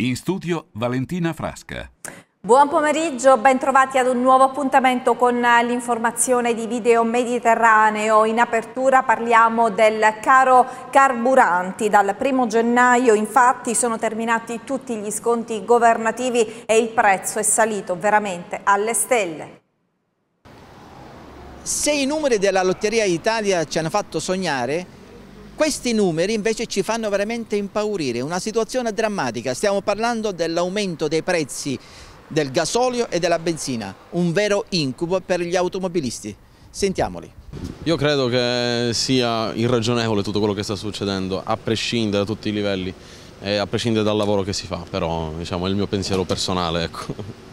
In studio Valentina Frasca. Buon pomeriggio, bentrovati ad un nuovo appuntamento con eh, l'informazione di video mediterraneo. In apertura parliamo del caro carburanti. Dal primo gennaio infatti sono terminati tutti gli sconti governativi e il prezzo è salito veramente alle stelle. Se i numeri della Lotteria Italia ci hanno fatto sognare, questi numeri invece ci fanno veramente impaurire, una situazione drammatica, stiamo parlando dell'aumento dei prezzi del gasolio e della benzina, un vero incubo per gli automobilisti. Sentiamoli. Io credo che sia irragionevole tutto quello che sta succedendo, a prescindere da tutti i livelli, e a prescindere dal lavoro che si fa, però diciamo, è il mio pensiero personale. Ecco.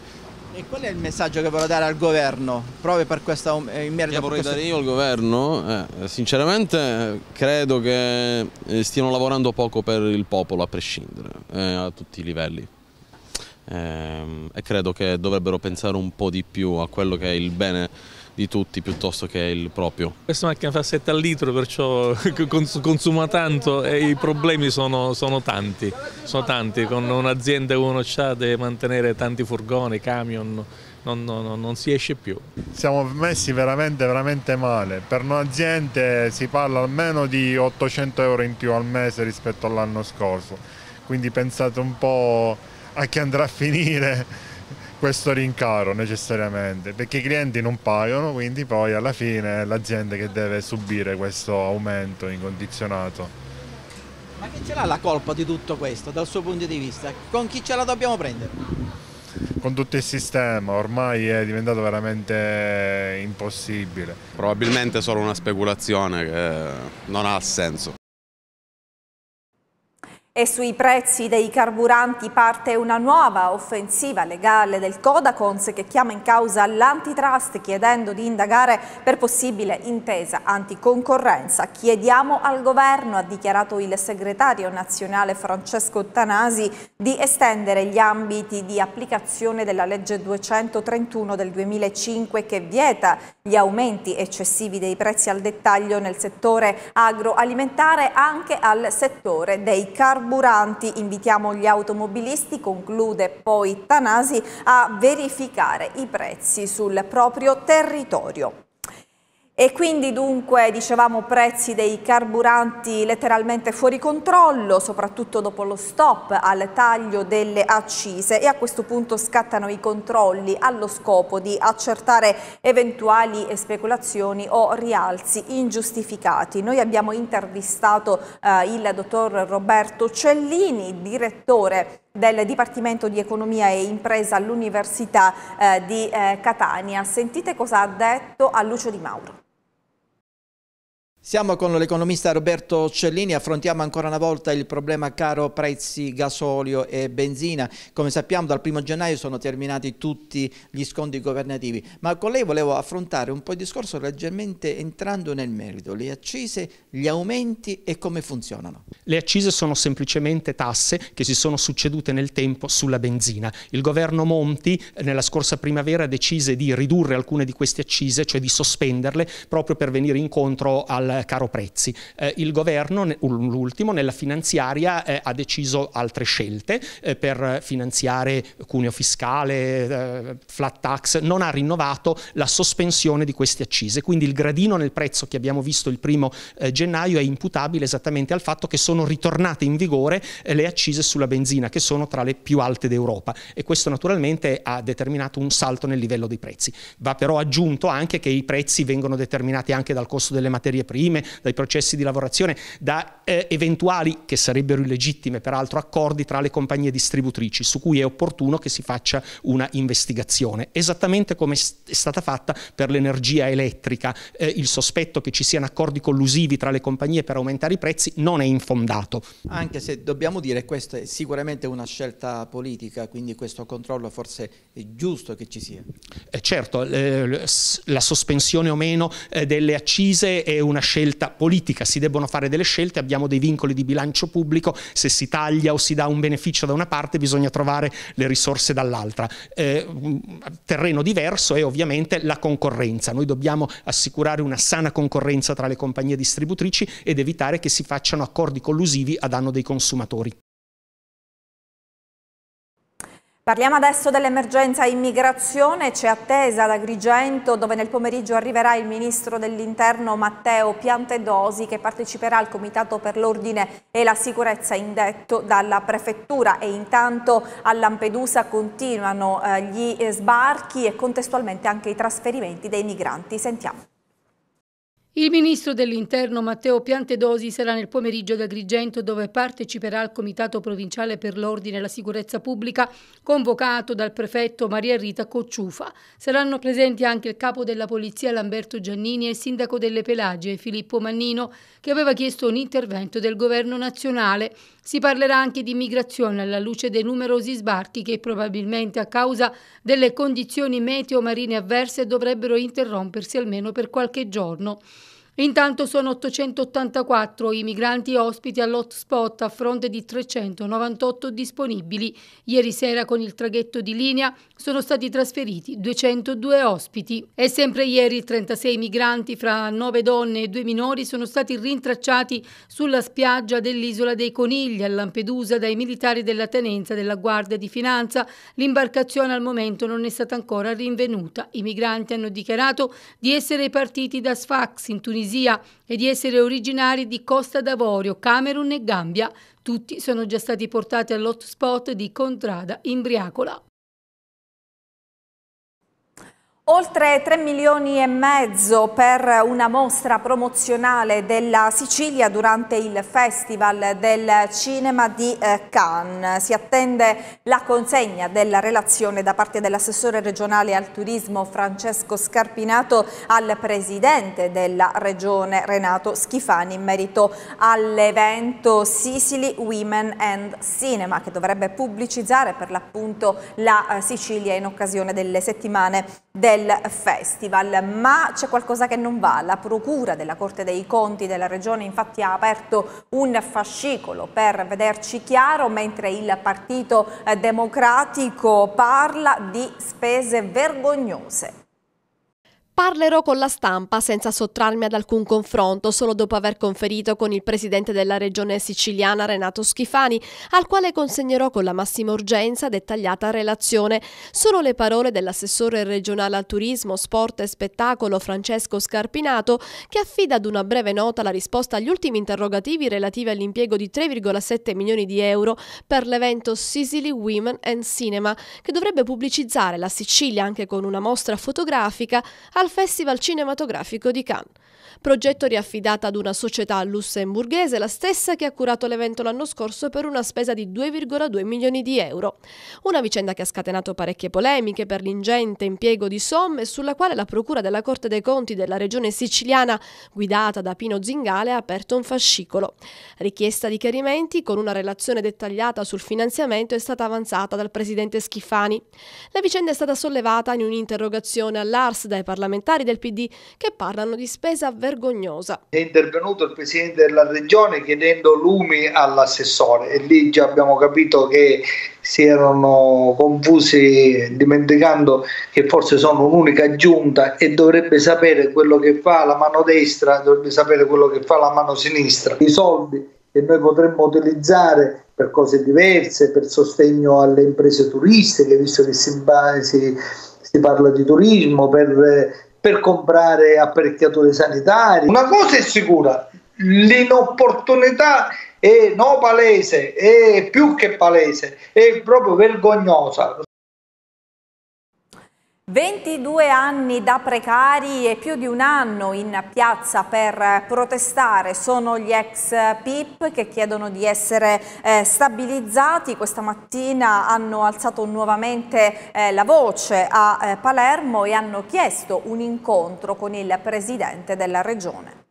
E qual è il messaggio che vorrei dare al governo proprio per questa eh, in merito? Che vorrei questo... dare io al governo? Eh, sinceramente credo che eh, stiano lavorando poco per il popolo a prescindere, eh, a tutti i livelli. Eh, e credo che dovrebbero pensare un po' di più a quello che è il bene di tutti piuttosto che il proprio. Questa macchina fa 7 al litro perciò consuma tanto e i problemi sono, sono tanti, sono tanti, con un'azienda che uno c'ha deve mantenere tanti furgoni, camion, non, non, non, si esce più. Siamo messi veramente, veramente male. Per un'azienda si parla almeno di 800 euro in più al mese rispetto all'anno scorso. Quindi pensate un po' a chi andrà a finire questo rincaro necessariamente, perché i clienti non pagano, quindi poi alla fine è l'azienda che deve subire questo aumento incondizionato. Ma chi ce l'ha la colpa di tutto questo dal suo punto di vista? Con chi ce la dobbiamo prendere? Con tutto il sistema, ormai è diventato veramente impossibile. Probabilmente solo una speculazione che non ha senso. E sui prezzi dei carburanti parte una nuova offensiva legale del Codacons che chiama in causa l'antitrust chiedendo di indagare per possibile intesa anticoncorrenza. Chiediamo al governo, ha dichiarato il segretario nazionale Francesco Tanasi, di estendere gli ambiti di applicazione della legge 231 del 2005 che vieta gli aumenti eccessivi dei prezzi al dettaglio nel settore agroalimentare anche al settore dei carburanti carburanti. Invitiamo gli automobilisti, conclude poi Tanasi, a verificare i prezzi sul proprio territorio. E quindi dunque, dicevamo, prezzi dei carburanti letteralmente fuori controllo, soprattutto dopo lo stop al taglio delle accise e a questo punto scattano i controlli allo scopo di accertare eventuali speculazioni o rialzi ingiustificati. Noi abbiamo intervistato eh, il dottor Roberto Cellini, direttore del Dipartimento di Economia e Impresa all'Università eh, di eh, Catania. Sentite cosa ha detto a Lucio Di Mauro. Siamo con l'economista Roberto Cellini, affrontiamo ancora una volta il problema caro prezzi gasolio e benzina. Come sappiamo dal 1 gennaio sono terminati tutti gli sconti governativi, ma con lei volevo affrontare un po' il discorso leggermente entrando nel merito, le accise, gli aumenti e come funzionano. Le accise sono semplicemente tasse che si sono succedute nel tempo sulla benzina. Il governo Monti eh, nella scorsa primavera decise di ridurre alcune di queste accise, cioè di sospenderle, proprio per venire incontro al eh, caro prezzi. Eh, il governo, l'ultimo, nella finanziaria eh, ha deciso altre scelte eh, per finanziare cuneo fiscale, eh, flat tax, non ha rinnovato la sospensione di queste accise, quindi il gradino nel prezzo che abbiamo visto il primo eh, gennaio è imputabile esattamente al fatto che sono ritornate in vigore le accise sulla benzina, che sono tra le più alte d'Europa e questo naturalmente ha determinato un salto nel livello dei prezzi. Va però aggiunto anche che i prezzi vengono determinati anche dal costo delle materie prime, prime, dai processi di lavorazione, da eh, eventuali, che sarebbero illegittime peraltro, accordi tra le compagnie distributrici, su cui è opportuno che si faccia una investigazione, esattamente come è stata fatta per l'energia elettrica. Eh, il sospetto che ci siano accordi collusivi tra le compagnie per aumentare i prezzi non è infondato. Anche se dobbiamo dire che questa è sicuramente una scelta politica, quindi questo controllo forse è giusto che ci sia. Eh, certo, eh, la sospensione o meno eh, delle accise è una scelta politica, si debbono fare delle scelte, abbiamo dei vincoli di bilancio pubblico, se si taglia o si dà un beneficio da una parte bisogna trovare le risorse dall'altra. Eh, terreno diverso è ovviamente la concorrenza, noi dobbiamo assicurare una sana concorrenza tra le compagnie distributrici ed evitare che si facciano accordi collusivi a danno dei consumatori. Parliamo adesso dell'emergenza immigrazione, c'è attesa ad Agrigento dove nel pomeriggio arriverà il ministro dell'interno Matteo Piantedosi che parteciperà al comitato per l'ordine e la sicurezza indetto dalla prefettura e intanto a Lampedusa continuano eh, gli sbarchi e contestualmente anche i trasferimenti dei migranti. Sentiamo. Il ministro dell'Interno Matteo Piantedosi sarà nel pomeriggio ad Agrigento dove parteciperà al Comitato Provinciale per l'Ordine e la Sicurezza Pubblica convocato dal prefetto Maria Rita Cocciufa. Saranno presenti anche il capo della Polizia Lamberto Giannini e il sindaco delle Pelagie Filippo Mannino che aveva chiesto un intervento del governo nazionale. Si parlerà anche di immigrazione alla luce dei numerosi sbarchi che probabilmente a causa delle condizioni meteo marine avverse dovrebbero interrompersi almeno per qualche giorno. Intanto sono 884 i migranti ospiti all'hotspot a fronte di 398 disponibili. Ieri sera con il traghetto di linea sono stati trasferiti 202 ospiti. E sempre ieri 36 migranti fra 9 donne e 2 minori sono stati rintracciati sulla spiaggia dell'isola dei Conigli a Lampedusa dai militari della tenenza della Guardia di Finanza. L'imbarcazione al momento non è stata ancora rinvenuta. I migranti hanno dichiarato di essere partiti da Sfax in Tunisia Tunisia e di essere originari di Costa d'Avorio, Camerun e Gambia. Tutti sono già stati portati all'hotspot di Contrada in Briacola. Oltre 3 milioni e mezzo per una mostra promozionale della Sicilia durante il Festival del Cinema di eh, Cannes. Si attende la consegna della relazione da parte dell'assessore regionale al turismo Francesco Scarpinato al presidente della regione Renato Schifani in merito all'evento Sicily Women and Cinema che dovrebbe pubblicizzare per l'appunto la eh, Sicilia in occasione delle settimane del del festival, ma c'è qualcosa che non va. La Procura della Corte dei Conti della Regione infatti ha aperto un fascicolo per vederci chiaro, mentre il Partito Democratico parla di spese vergognose. Parlerò con la stampa senza sottrarmi ad alcun confronto, solo dopo aver conferito con il presidente della regione siciliana Renato Schifani, al quale consegnerò con la massima urgenza dettagliata relazione. Solo le parole dell'assessore regionale al turismo, sport e spettacolo Francesco Scarpinato, che affida ad una breve nota la risposta agli ultimi interrogativi relativi all'impiego di 3,7 milioni di euro per l'evento Sicily Women and Cinema, che dovrebbe pubblicizzare la Sicilia anche con una mostra fotografica al al Festival cinematografico di Cannes progetto riaffidato ad una società lussemburghese, la stessa che ha curato l'evento l'anno scorso per una spesa di 2,2 milioni di euro. Una vicenda che ha scatenato parecchie polemiche per l'ingente impiego di somme sulla quale la Procura della Corte dei Conti della regione siciliana, guidata da Pino Zingale, ha aperto un fascicolo. Richiesta di chiarimenti con una relazione dettagliata sul finanziamento è stata avanzata dal presidente Schifani. La vicenda è stata sollevata in un'interrogazione all'ARS dai parlamentari del PD che parlano di spesa veramente vergognosa. È intervenuto il presidente della regione chiedendo lumi all'assessore e lì già abbiamo capito che si erano confusi dimenticando che forse sono un'unica giunta e dovrebbe sapere quello che fa la mano destra, dovrebbe sapere quello che fa la mano sinistra. I soldi che noi potremmo utilizzare per cose diverse, per sostegno alle imprese turistiche, visto che si, si, si parla di turismo, per per comprare apparecchiature sanitarie. Una cosa è sicura, l'inopportunità è no palese, è più che palese, è proprio vergognosa. 22 anni da precari e più di un anno in piazza per protestare sono gli ex PIP che chiedono di essere eh, stabilizzati. Questa mattina hanno alzato nuovamente eh, la voce a eh, Palermo e hanno chiesto un incontro con il presidente della regione.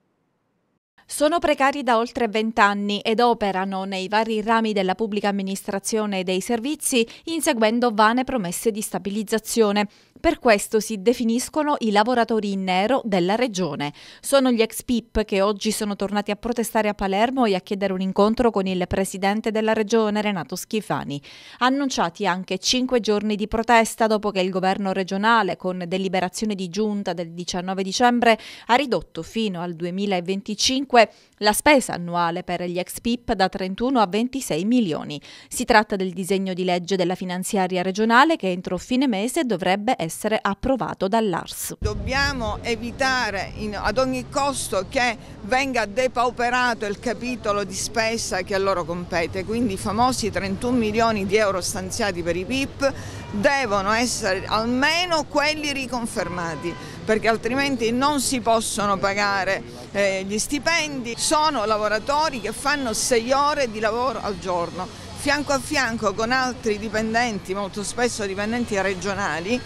Sono precari da oltre vent'anni ed operano nei vari rami della pubblica amministrazione e dei servizi inseguendo vane promesse di stabilizzazione. Per questo si definiscono i lavoratori in nero della regione. Sono gli ex PIP che oggi sono tornati a protestare a Palermo e a chiedere un incontro con il presidente della regione Renato Schifani. Annunciati anche cinque giorni di protesta dopo che il governo regionale, con deliberazione di giunta del 19 dicembre, ha ridotto fino al 2025 comunque la spesa annuale per gli ex PIP da 31 a 26 milioni. Si tratta del disegno di legge della finanziaria regionale che entro fine mese dovrebbe essere approvato dall'ARS. Dobbiamo evitare in, ad ogni costo che venga depauperato il capitolo di spesa che a loro compete, quindi i famosi 31 milioni di euro stanziati per i PIP devono essere almeno quelli riconfermati perché altrimenti non si possono pagare eh, gli stipendi. Sono lavoratori che fanno sei ore di lavoro al giorno, fianco a fianco con altri dipendenti, molto spesso dipendenti regionali,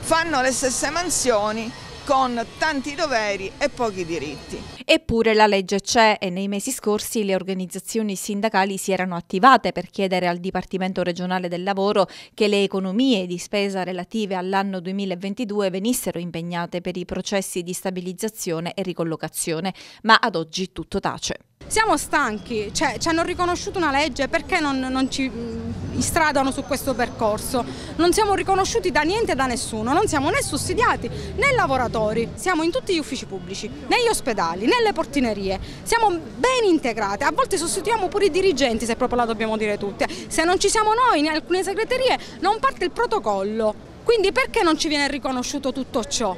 fanno le stesse mansioni con tanti doveri e pochi diritti. Eppure la legge c'è e nei mesi scorsi le organizzazioni sindacali si erano attivate per chiedere al Dipartimento regionale del lavoro che le economie di spesa relative all'anno 2022 venissero impegnate per i processi di stabilizzazione e ricollocazione, ma ad oggi tutto tace. Siamo stanchi, cioè, ci hanno riconosciuto una legge, perché non, non ci mm, istradano su questo percorso? Non siamo riconosciuti da niente e da nessuno, non siamo né sussidiati né lavoratori, siamo in tutti gli uffici pubblici, negli ospedali, nelle portinerie, siamo ben integrate, a volte sostituiamo pure i dirigenti se proprio la dobbiamo dire tutte, se non ci siamo noi in alcune segreterie non parte il protocollo, quindi perché non ci viene riconosciuto tutto ciò?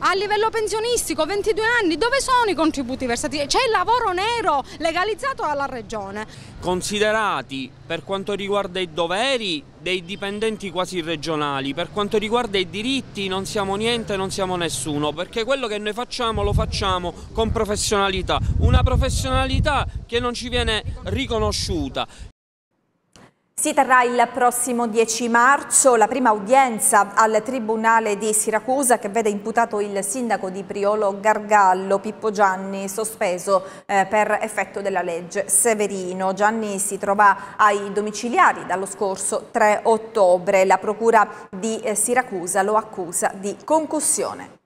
a livello pensionistico, 22 anni, dove sono i contributi versati? C'è il lavoro nero legalizzato dalla Regione. Considerati per quanto riguarda i doveri dei dipendenti quasi regionali, per quanto riguarda i diritti non siamo niente, non siamo nessuno, perché quello che noi facciamo lo facciamo con professionalità, una professionalità che non ci viene riconosciuta. Si terrà il prossimo 10 marzo la prima udienza al Tribunale di Siracusa che vede imputato il sindaco di Priolo Gargallo, Pippo Gianni, sospeso eh, per effetto della legge Severino. Gianni si trova ai domiciliari dallo scorso 3 ottobre. La procura di eh, Siracusa lo accusa di concussione.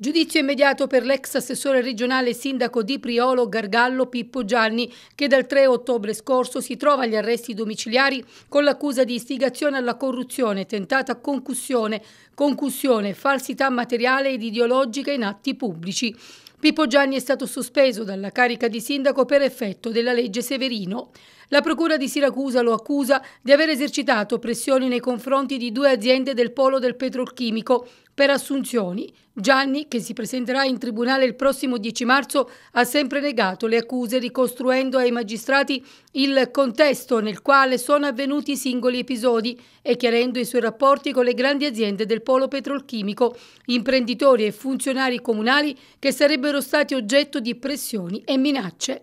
Giudizio immediato per l'ex assessore regionale sindaco di Priolo Gargallo Pippo Gianni che dal 3 ottobre scorso si trova agli arresti domiciliari con l'accusa di istigazione alla corruzione, tentata concussione, concussione, falsità materiale ed ideologica in atti pubblici. Pippo Gianni è stato sospeso dalla carica di sindaco per effetto della legge Severino. La Procura di Siracusa lo accusa di aver esercitato pressioni nei confronti di due aziende del polo del petrolchimico per assunzioni. Gianni, che si presenterà in tribunale il prossimo 10 marzo, ha sempre negato le accuse ricostruendo ai magistrati il contesto nel quale sono avvenuti i singoli episodi e chiarendo i suoi rapporti con le grandi aziende del polo petrolchimico, imprenditori e funzionari comunali che sarebbero stati oggetto di pressioni e minacce.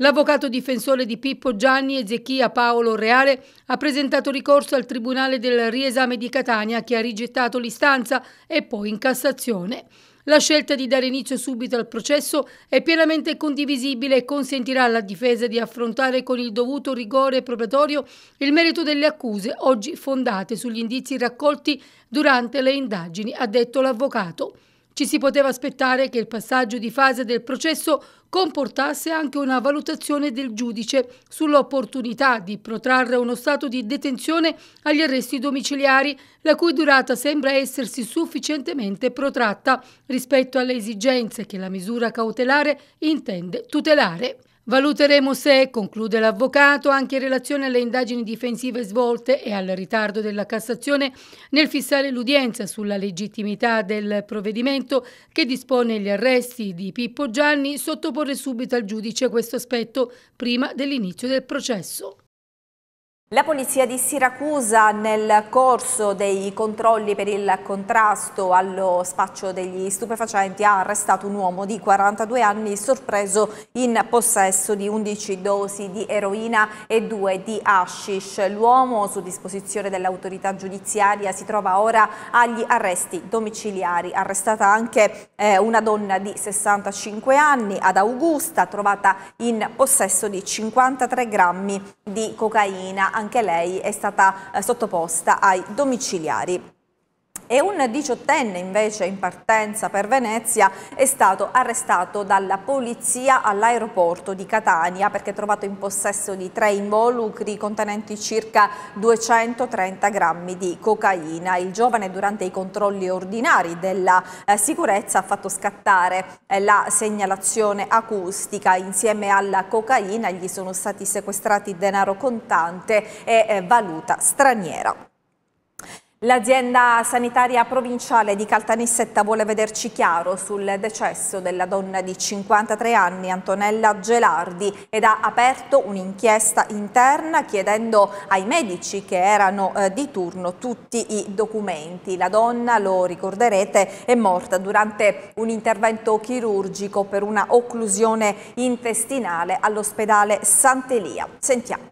L'avvocato difensore di Pippo Gianni e Zecchia Paolo Reale ha presentato ricorso al Tribunale del Riesame di Catania che ha rigettato l'istanza e poi in Cassazione. La scelta di dare inizio subito al processo è pienamente condivisibile e consentirà alla difesa di affrontare con il dovuto rigore probatorio il merito delle accuse oggi fondate sugli indizi raccolti durante le indagini, ha detto l'avvocato. Ci si poteva aspettare che il passaggio di fase del processo comportasse anche una valutazione del giudice sull'opportunità di protrarre uno stato di detenzione agli arresti domiciliari, la cui durata sembra essersi sufficientemente protratta rispetto alle esigenze che la misura cautelare intende tutelare. Valuteremo se, conclude l'avvocato, anche in relazione alle indagini difensive svolte e al ritardo della Cassazione nel fissare l'udienza sulla legittimità del provvedimento che dispone gli arresti di Pippo Gianni, sottoporre subito al giudice questo aspetto prima dell'inizio del processo. La polizia di Siracusa nel corso dei controlli per il contrasto allo spaccio degli stupefacenti ha arrestato un uomo di 42 anni sorpreso in possesso di 11 dosi di eroina e 2 di hashish. L'uomo su disposizione dell'autorità giudiziaria si trova ora agli arresti domiciliari. Arrestata anche eh, una donna di 65 anni ad Augusta trovata in possesso di 53 grammi di cocaina anche lei è stata eh, sottoposta ai domiciliari e un diciottenne invece in partenza per Venezia è stato arrestato dalla polizia all'aeroporto di Catania perché trovato in possesso di tre involucri contenenti circa 230 grammi di cocaina. Il giovane durante i controlli ordinari della eh, sicurezza ha fatto scattare eh, la segnalazione acustica. Insieme alla cocaina gli sono stati sequestrati denaro contante e eh, valuta straniera. L'azienda sanitaria provinciale di Caltanissetta vuole vederci chiaro sul decesso della donna di 53 anni Antonella Gelardi ed ha aperto un'inchiesta interna chiedendo ai medici che erano eh, di turno tutti i documenti. La donna, lo ricorderete, è morta durante un intervento chirurgico per una occlusione intestinale all'ospedale Sant'Elia. Sentiamo.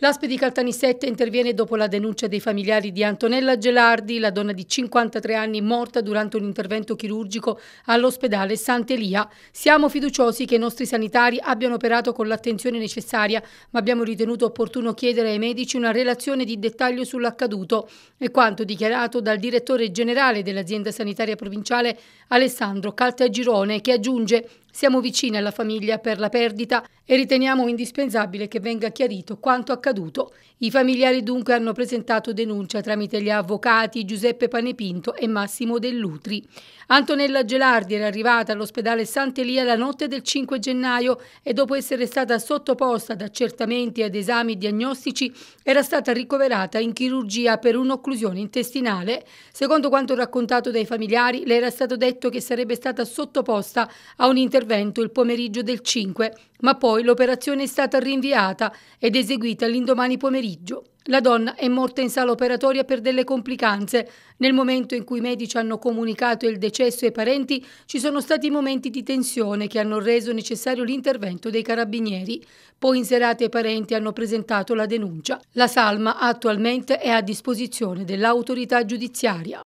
L'ASPE di Caltanissetta interviene dopo la denuncia dei familiari di Antonella Gelardi, la donna di 53 anni morta durante un intervento chirurgico all'ospedale Sant'Elia. Siamo fiduciosi che i nostri sanitari abbiano operato con l'attenzione necessaria, ma abbiamo ritenuto opportuno chiedere ai medici una relazione di dettaglio sull'accaduto e quanto dichiarato dal direttore generale dell'azienda sanitaria provinciale Alessandro Caltagirone, che aggiunge siamo vicini alla famiglia per la perdita e riteniamo indispensabile che venga chiarito quanto accaduto. I familiari dunque hanno presentato denuncia tramite gli avvocati Giuseppe Panepinto e Massimo Dell'Utri. Antonella Gelardi era arrivata all'ospedale Sant'Elia la notte del 5 gennaio e dopo essere stata sottoposta ad accertamenti e ad esami diagnostici era stata ricoverata in chirurgia per un'occlusione intestinale. Secondo quanto raccontato dai familiari, le era stato detto che sarebbe stata sottoposta a un intervento il pomeriggio del 5, ma poi l'operazione è stata rinviata ed eseguita l'indomani pomeriggio. La donna è morta in sala operatoria per delle complicanze. Nel momento in cui i medici hanno comunicato il decesso ai parenti, ci sono stati momenti di tensione che hanno reso necessario l'intervento dei carabinieri. Poi in serata i parenti hanno presentato la denuncia. La salma attualmente è a disposizione dell'autorità giudiziaria.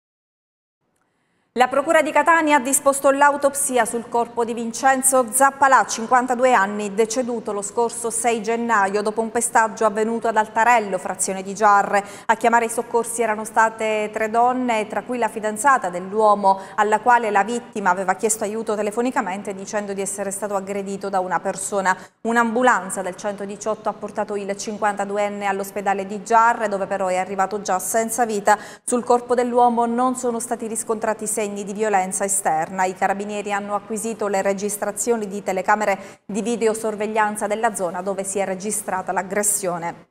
La Procura di Catania ha disposto l'autopsia sul corpo di Vincenzo Zappalà, 52 anni, deceduto lo scorso 6 gennaio dopo un pestaggio avvenuto ad Altarello, frazione di Giarre. A chiamare i soccorsi erano state tre donne, tra cui la fidanzata dell'uomo alla quale la vittima aveva chiesto aiuto telefonicamente dicendo di essere stato aggredito da una persona. Un'ambulanza del 118 ha portato il 52enne all'ospedale di Giarre, dove però è arrivato già senza vita. Sul corpo dell'uomo non sono stati riscontrati segni segni di violenza esterna. I carabinieri hanno acquisito le registrazioni di telecamere di videosorveglianza della zona dove si è registrata l'aggressione.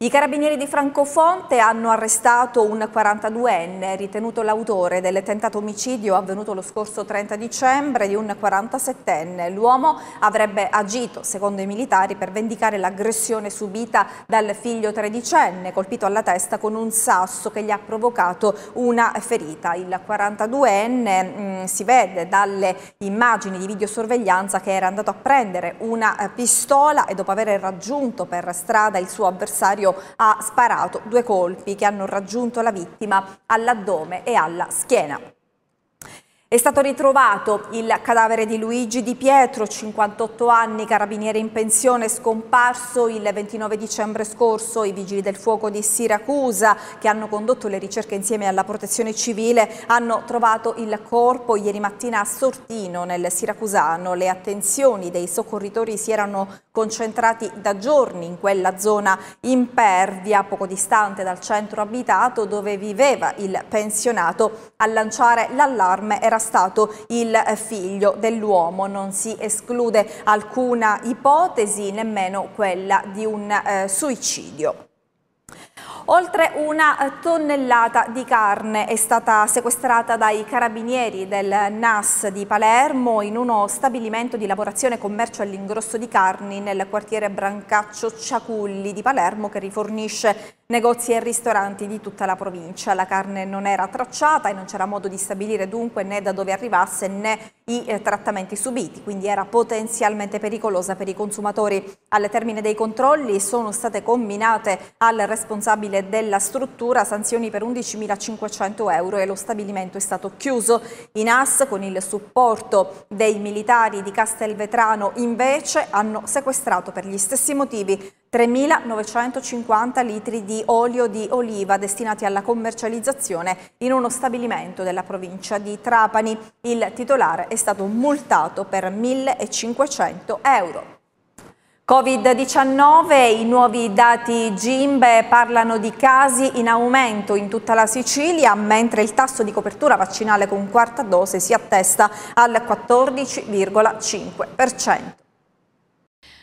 I carabinieri di Francofonte hanno arrestato un 42enne, ritenuto l'autore del tentato omicidio avvenuto lo scorso 30 dicembre di un 47enne. L'uomo avrebbe agito, secondo i militari, per vendicare l'aggressione subita dal figlio tredicenne, colpito alla testa con un sasso che gli ha provocato una ferita. Il 42enne mh, mm, si vede dalle immagini di videosorveglianza che era andato a prendere una pistola e dopo aver raggiunto per strada il suo avversario bersaglio ha sparato due colpi che hanno raggiunto la vittima all'addome e alla schiena. È stato ritrovato il cadavere di Luigi Di Pietro, 58 anni, carabiniere in pensione, scomparso il 29 dicembre scorso. I vigili del fuoco di Siracusa, che hanno condotto le ricerche insieme alla protezione civile, hanno trovato il corpo ieri mattina a Sortino, nel Siracusano. Le attenzioni dei soccorritori si erano concentrati da giorni in quella zona impervia, poco distante dal centro abitato, dove viveva il pensionato. A lanciare l'allarme era stato il figlio dell'uomo. Non si esclude alcuna ipotesi, nemmeno quella di un eh, suicidio. Oltre una tonnellata di carne è stata sequestrata dai carabinieri del NAS di Palermo in uno stabilimento di lavorazione e commercio all'ingrosso di carni nel quartiere Brancaccio Ciaculli di Palermo che rifornisce negozi e ristoranti di tutta la provincia. La carne non era tracciata e non c'era modo di stabilire dunque né da dove arrivasse né i eh, trattamenti subiti, quindi era potenzialmente pericolosa per i consumatori. Al termine dei controlli sono state combinate al responsabile della struttura sanzioni per 11.500 euro e lo stabilimento è stato chiuso. I NAS con il supporto dei militari di Castelvetrano invece hanno sequestrato per gli stessi motivi 3.950 litri di olio di oliva destinati alla commercializzazione in uno stabilimento della provincia di Trapani. Il titolare è stato multato per 1.500 euro. Covid-19, i nuovi dati GIMBE parlano di casi in aumento in tutta la Sicilia, mentre il tasso di copertura vaccinale con quarta dose si attesta al 14,5%.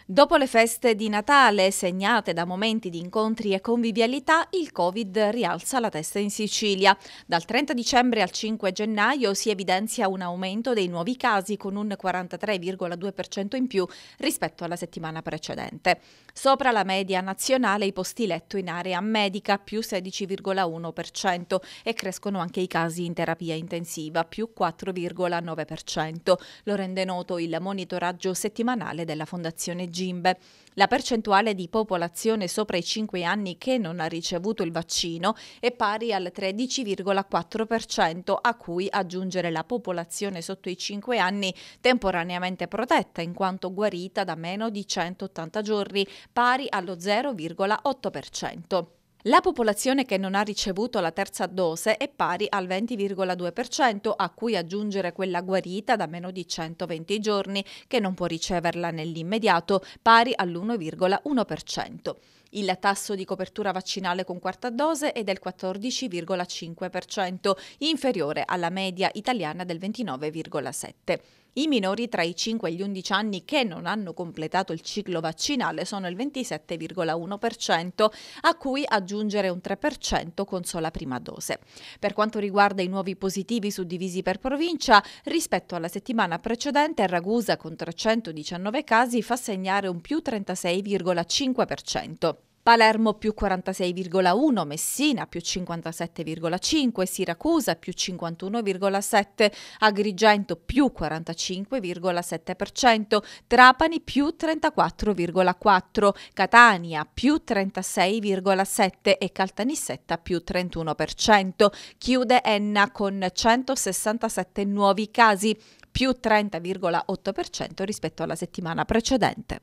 Dopo le feste di Natale, segnate da momenti di incontri e convivialità, il Covid rialza la testa in Sicilia. Dal 30 dicembre al 5 gennaio si evidenzia un aumento dei nuovi casi con un 43,2% in più rispetto alla settimana precedente. Sopra la media nazionale i posti letto in area medica più 16,1% e crescono anche i casi in terapia intensiva più 4,9%. Lo rende noto il monitoraggio settimanale della Fondazione G Gimbe. La percentuale di popolazione sopra i 5 anni che non ha ricevuto il vaccino è pari al 13,4%, a cui aggiungere la popolazione sotto i 5 anni temporaneamente protetta in quanto guarita da meno di 180 giorni, pari allo 0,8%. La popolazione che non ha ricevuto la terza dose è pari al 20,2%, a cui aggiungere quella guarita da meno di 120 giorni, che non può riceverla nell'immediato, pari all'1,1%. Il tasso di copertura vaccinale con quarta dose è del 14,5%, inferiore alla media italiana del 29,7%. I minori tra i 5 e gli 11 anni che non hanno completato il ciclo vaccinale sono il 27,1%, a cui aggiungere un 3% con sola prima dose. Per quanto riguarda i nuovi positivi suddivisi per provincia, rispetto alla settimana precedente Ragusa con 319 casi fa segnare un più 36,5%. Palermo più 46,1, Messina più 57,5, Siracusa più 51,7, Agrigento più 45,7%, Trapani più 34,4, Catania più 36,7 e Caltanissetta più 31%. Chiude Enna con 167 nuovi casi, più 30,8% rispetto alla settimana precedente.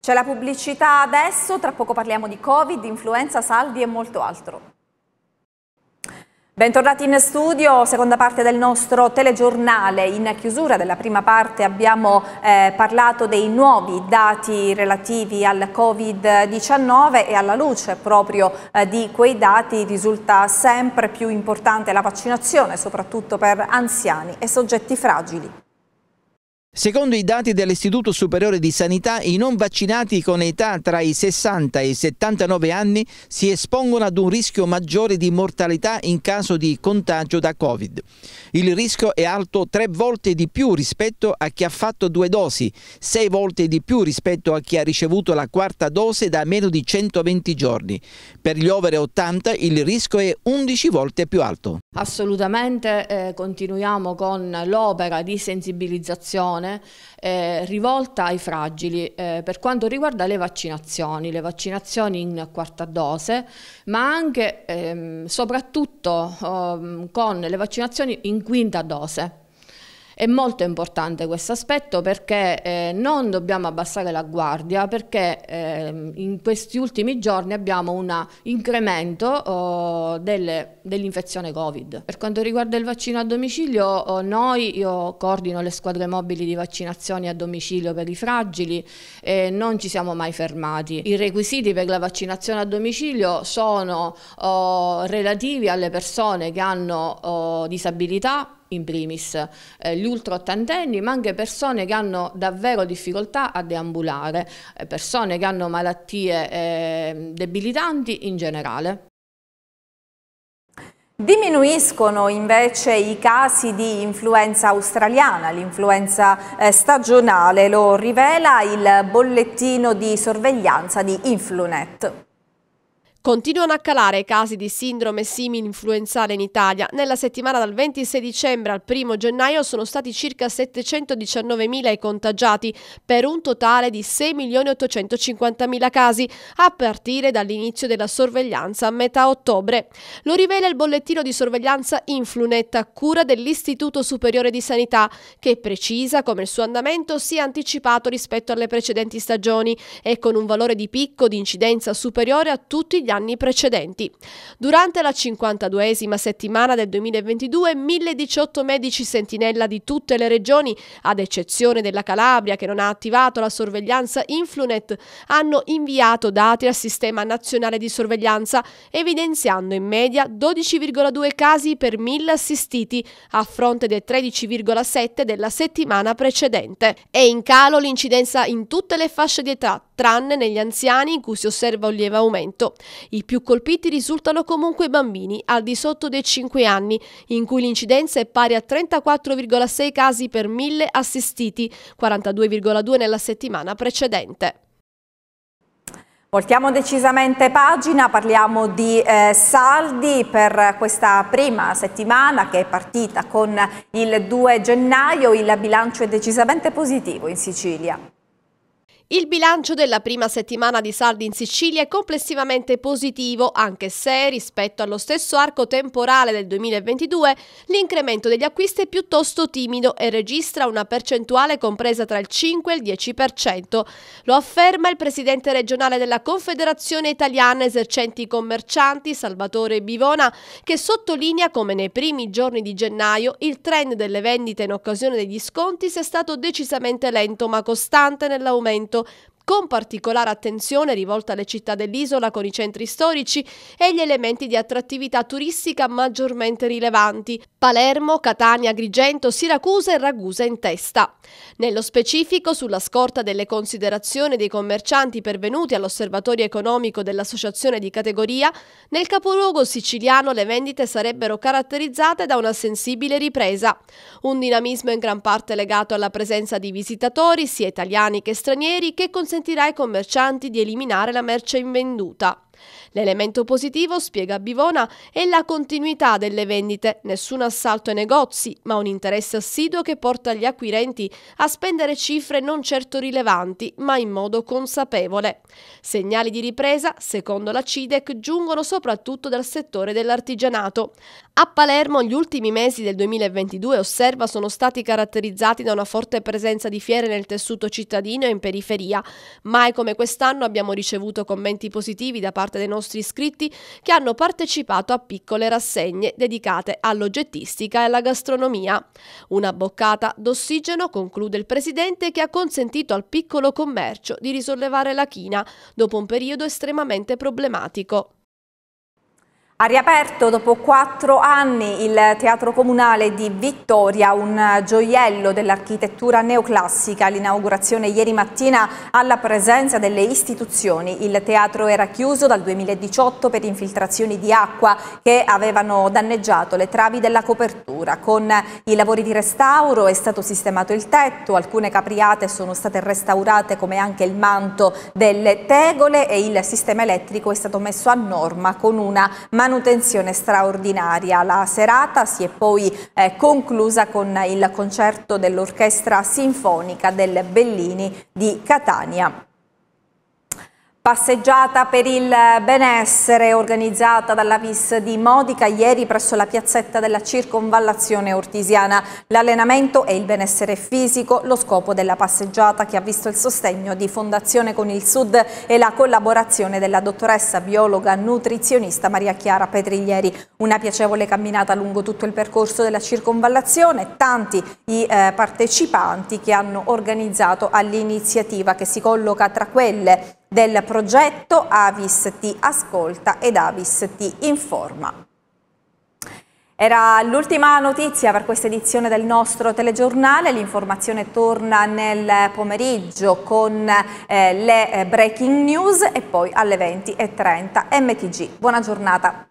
C'è la pubblicità adesso, tra poco parliamo di Covid, influenza, saldi e molto altro. Bentornati in studio, seconda parte del nostro telegiornale. In chiusura della prima parte abbiamo eh, parlato dei nuovi dati relativi al Covid-19 e alla luce proprio eh, di quei dati risulta sempre più importante la vaccinazione, soprattutto per anziani e soggetti fragili. Secondo i dati dell'Istituto Superiore di Sanità, i non vaccinati con età tra i 60 e i 79 anni si espongono ad un rischio maggiore di mortalità in caso di contagio da Covid. Il rischio è alto tre volte di più rispetto a chi ha fatto due dosi, sei volte di più rispetto a chi ha ricevuto la quarta dose da meno di 120 giorni. Per gli over 80 il rischio è 11 volte più alto. Assolutamente eh, continuiamo con l'opera di sensibilizzazione informazione eh, rivolta ai fragili eh, per quanto riguarda le vaccinazioni, le vaccinazioni in quarta dose, ma anche ehm, soprattutto ehm, con le vaccinazioni in quinta dose. È molto importante questo aspetto perché eh, non dobbiamo abbassare la guardia perché eh, in questi ultimi giorni abbiamo un incremento oh, dell'infezione Covid. Per quanto riguarda il vaccino a domicilio, oh, noi, io coordino le squadre mobili di vaccinazioni a domicilio per i fragili e non ci siamo mai fermati. I requisiti per la vaccinazione a domicilio sono oh, relativi alle persone che hanno oh, disabilità, in primis eh, gli ultra ottantenni, ma anche persone che hanno davvero difficoltà a deambulare, eh, persone che hanno malattie eh, debilitanti in generale. Diminuiscono invece i casi di influenza australiana, l'influenza stagionale, lo rivela il bollettino di sorveglianza di Influnet. Continuano a calare i casi di sindrome simil-influenzale in Italia. Nella settimana dal 26 dicembre al 1 gennaio sono stati circa 719.000 i contagiati, per un totale di 6.850.000 casi, a partire dall'inizio della sorveglianza a metà ottobre. Lo rivela il bollettino di sorveglianza Influnet a cura dell'Istituto Superiore di Sanità, che precisa come il suo andamento sia anticipato rispetto alle precedenti stagioni e con un valore di picco di incidenza superiore a tutti gli anni anni precedenti. Durante la 52esima settimana del 2022, 1018 medici sentinella di tutte le regioni, ad eccezione della Calabria che non ha attivato la sorveglianza Influnet, hanno inviato dati al Sistema Nazionale di Sorveglianza, evidenziando in media 12,2 casi per 1000 assistiti, a fronte del 13,7 della settimana precedente. È in calo l'incidenza in tutte le fasce di età, tranne negli anziani in cui si osserva un lieve aumento. I più colpiti risultano comunque i bambini al di sotto dei 5 anni, in cui l'incidenza è pari a 34,6 casi per 1000 assistiti, 42,2 nella settimana precedente. Voltiamo decisamente pagina, parliamo di eh, saldi per questa prima settimana che è partita con il 2 gennaio, il bilancio è decisamente positivo in Sicilia. Il bilancio della prima settimana di saldi in Sicilia è complessivamente positivo, anche se rispetto allo stesso arco temporale del 2022 l'incremento degli acquisti è piuttosto timido e registra una percentuale compresa tra il 5 e il 10%. Lo afferma il presidente regionale della Confederazione Italiana Esercenti Commercianti, Salvatore Bivona, che sottolinea come nei primi giorni di gennaio il trend delle vendite in occasione degli sconti sia stato decisamente lento ma costante nell'aumento momento con particolare attenzione rivolta alle città dell'isola con i centri storici e gli elementi di attrattività turistica maggiormente rilevanti, Palermo, Catania, Agrigento, Siracusa e Ragusa in testa. Nello specifico, sulla scorta delle considerazioni dei commercianti pervenuti all'osservatorio economico dell'associazione di categoria, nel capoluogo siciliano le vendite sarebbero caratterizzate da una sensibile ripresa, un dinamismo in gran parte legato alla presenza di visitatori, sia italiani che stranieri, che consente consentirà ai commercianti di eliminare la merce invenduta. L'elemento positivo, spiega Bivona, è la continuità delle vendite, nessun assalto ai negozi, ma un interesse assiduo che porta gli acquirenti a spendere cifre non certo rilevanti, ma in modo consapevole. Segnali di ripresa, secondo la CIDEC, giungono soprattutto dal settore dell'artigianato. A Palermo gli ultimi mesi del 2022, osserva, sono stati caratterizzati da una forte presenza di fiere nel tessuto cittadino e in periferia. Mai come quest'anno abbiamo ricevuto commenti positivi da parte dei nostri iscritti che hanno partecipato a piccole rassegne dedicate all'oggettistica e alla gastronomia. Una boccata d'ossigeno, conclude il Presidente, che ha consentito al piccolo commercio di risollevare la china dopo un periodo estremamente problematico. Ha riaperto dopo quattro anni il Teatro Comunale di Vittoria, un gioiello dell'architettura neoclassica. L'inaugurazione ieri mattina alla presenza delle istituzioni. Il teatro era chiuso dal 2018 per infiltrazioni di acqua che avevano danneggiato le travi della copertura. Con i lavori di restauro è stato sistemato il tetto, alcune capriate sono state restaurate come anche il manto delle tegole e il sistema elettrico è stato messo a norma con una manutenzione manutenzione straordinaria. La serata si è poi eh, conclusa con il concerto dell'Orchestra Sinfonica del Bellini di Catania. Passeggiata per il benessere organizzata dalla VIS di Modica ieri presso la piazzetta della circonvallazione ortisiana. L'allenamento e il benessere fisico, lo scopo della passeggiata che ha visto il sostegno di Fondazione con il Sud e la collaborazione della dottoressa biologa nutrizionista Maria Chiara Petriglieri. Una piacevole camminata lungo tutto il percorso della circonvallazione, tanti i eh, partecipanti che hanno organizzato all'iniziativa che si colloca tra quelle del progetto Avis ti ascolta ed Avis ti informa. Era l'ultima notizia per questa edizione del nostro telegiornale, l'informazione torna nel pomeriggio con eh, le eh, breaking news e poi alle 20.30 MTG. Buona giornata.